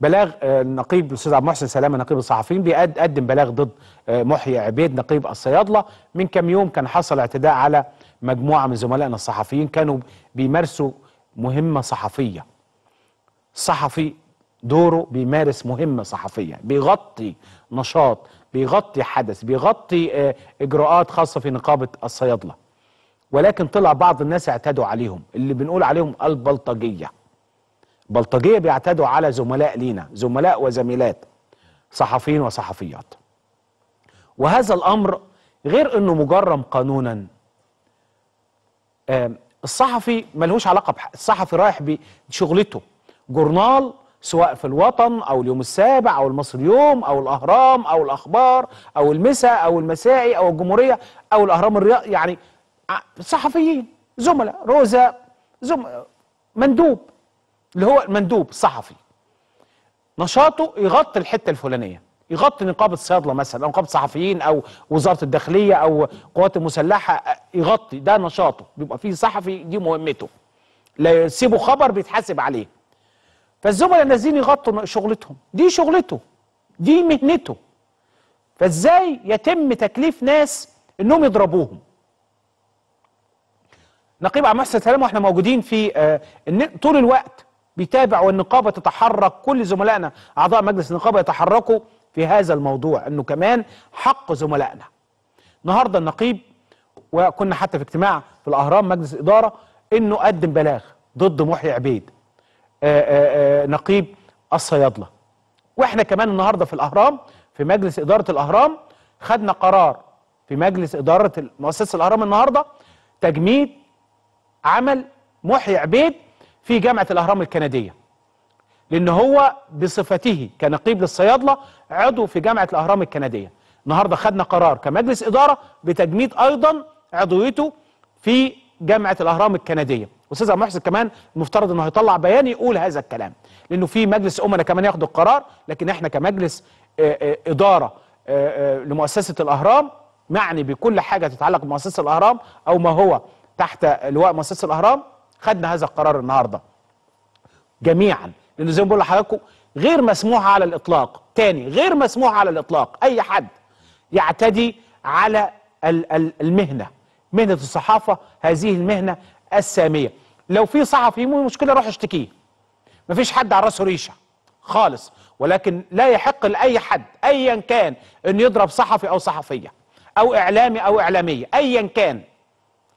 بلاغ نقيب الاستاذ عبد المحسن سلامه نقيب الصحفيين بيقدم بلاغ ضد محيي عبيد نقيب الصيادله من كام يوم كان حصل اعتداء على مجموعه من زملائنا الصحفيين كانوا بيمارسوا مهمه صحفيه صحفي دوره بيمارس مهمه صحفيه بيغطي نشاط بيغطي حدث بيغطي اجراءات خاصه في نقابه الصيادله ولكن طلع بعض الناس اعتدوا عليهم اللي بنقول عليهم البلطجيه بلطجيه بيعتدوا على زملاء لينا زملاء وزميلات صحفيين وصحفيات وهذا الامر غير انه مجرم قانونا الصحفي ملهوش علاقه بح... الصحفي رايح بشغلته جورنال سواء في الوطن او اليوم السابع او المصري اليوم او الاهرام او الاخبار او المساء او المسائي او الجمهوريه او الاهرام الرياض يعني صحفيين زملاء روزا زم مندوب اللي هو المندوب صحفي نشاطه يغطي الحته الفلانيه يغطي نقابه صيادله مثلا او نقابه صحفيين او وزاره الداخليه او قوات المسلحه يغطي ده نشاطه بيبقى فيه صحفي دي مهمته لا يسيبوا خبر بيتحاسب عليه فالزملاء نازلين يغطوا شغلتهم دي شغلته دي مهنته فازاي يتم تكليف ناس انهم يضربوهم نقيب عم محسن سلام واحنا موجودين في آه طول الوقت بيتابع والنقابة تتحرك كل زملائنا أعضاء مجلس النقابة يتحركوا في هذا الموضوع أنه كمان حق زملائنا النهاردة النقيب وكنا حتى في اجتماع في الأهرام مجلس إدارة أنه قدم بلاغ ضد محيي عبيد آآ آه، آآ آه، آه، نقيب الصيادلة وإحنا كمان النهاردة في الأهرام في مجلس إدارة الأهرام خدنا قرار في مجلس إدارة مؤسسة الأهرام النهاردة تجميد عمل محيي عبيد في جامعة الأهرام الكندية لأن هو بصفته كنقيب للصيادلة عضو في جامعة الأهرام الكندية النهاردة خدنا قرار كمجلس إدارة بتجميد أيضا عضويته في جامعة الأهرام الكندية أستاذ محسن كمان المفترض أنه هيطلع بيان يقول هذا الكلام لأنه في مجلس أمنا كمان ياخد القرار لكن إحنا كمجلس آه، آه، إدارة آه، لمؤسسة الأهرام معني بكل حاجة تتعلق بمؤسسة الأهرام أو ما هو تحت لواء مؤسسة الأهرام خدنا هذا القرار النهارده جميعا لان زي ما بقول لحضراتكم غير مسموح على الاطلاق تاني غير مسموح على الاطلاق اي حد يعتدي على المهنه مهنه الصحافه هذه المهنه الساميه لو في صحفي مشكله روح اشتكيه مفيش حد على راسه ريشه خالص ولكن لا يحق لاي حد ايا كان ان يضرب صحفي او صحفيه او اعلامي او اعلاميه ايا كان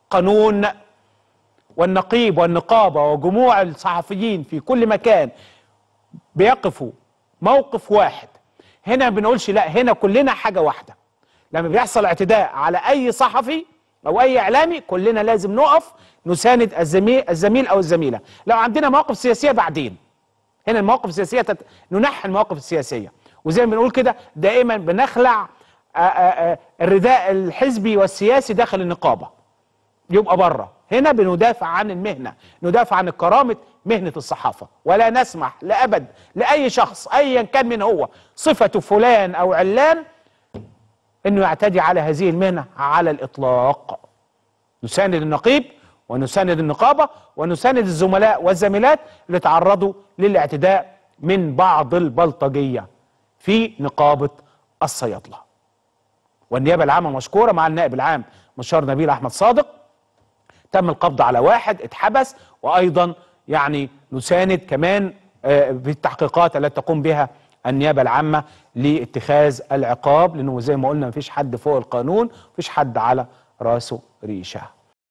قانون والنقيب والنقابة وجموع الصحفيين في كل مكان بيقفوا موقف واحد هنا بنقولش لا هنا كلنا حاجة واحدة لما بيحصل اعتداء على أي صحفي أو أي إعلامي كلنا لازم نقف نساند الزميل, الزميل أو الزميلة لو عندنا مواقف سياسية بعدين هنا المواقف السياسية تت... ننحي المواقف السياسية وزي ما بنقول كده دائما بنخلع آآ آآ الرداء الحزبي والسياسي داخل النقابة يبقى بره هنا بندافع عن المهنه ندافع عن كرامه مهنه الصحافه ولا نسمح لابد لاي شخص ايا كان من هو صفته فلان او علان انه يعتدي على هذه المهنه على الاطلاق نساند النقيب ونساند النقابه ونساند الزملاء والزميلات اللي تعرضوا للاعتداء من بعض البلطجيه في نقابه الصيادله والنيابه العامه مشكوره مع النائب العام مشار نبيل احمد صادق تم القبض على واحد اتحبس وايضا يعني نساند كمان في آه، التحقيقات التي تقوم بها النيابه العامه لاتخاذ العقاب لانه زي ما قلنا مفيش حد فوق القانون مفيش حد على راسه ريشه